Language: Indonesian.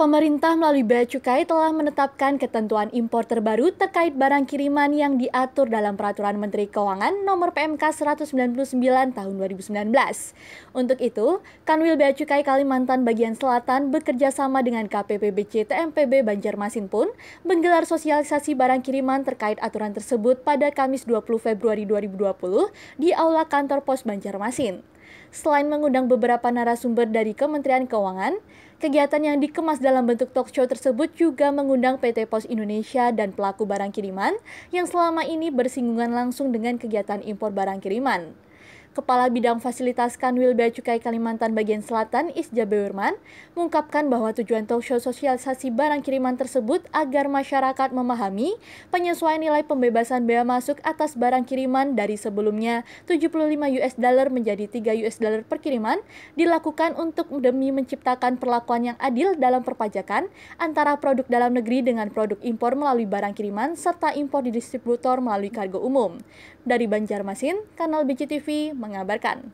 Pemerintah melalui Bea Cukai telah menetapkan ketentuan impor terbaru terkait barang kiriman yang diatur dalam Peraturan Menteri Keuangan Nomor PMK 199 Tahun 2019. Untuk itu, Kanwil Bea Cukai Kalimantan bagian selatan bekerja sama dengan KPPBC TMPB Banjarmasin pun menggelar sosialisasi barang kiriman terkait aturan tersebut pada Kamis 20 Februari 2020 di Aula Kantor Pos Banjarmasin. Selain mengundang beberapa narasumber dari Kementerian Keuangan, kegiatan yang dikemas dalam bentuk talk show tersebut juga mengundang PT Pos Indonesia dan pelaku barang kiriman yang selama ini bersinggungan langsung dengan kegiatan impor barang kiriman. Kepala Bidang Fasilitas Kanwil Bea Cukai Kalimantan bagian Selatan, Isja Beurman mengungkapkan bahwa tujuan talkshow sosialisasi barang kiriman tersebut agar masyarakat memahami penyesuaian nilai pembebasan bea masuk atas barang kiriman dari sebelumnya 75 US dollar menjadi 3 US dollar per kiriman dilakukan untuk demi menciptakan perlakuan yang adil dalam perpajakan antara produk dalam negeri dengan produk impor melalui barang kiriman serta impor di distributor melalui kargo umum. Dari Banjarmasin, Kanal BCTV mengabarkan.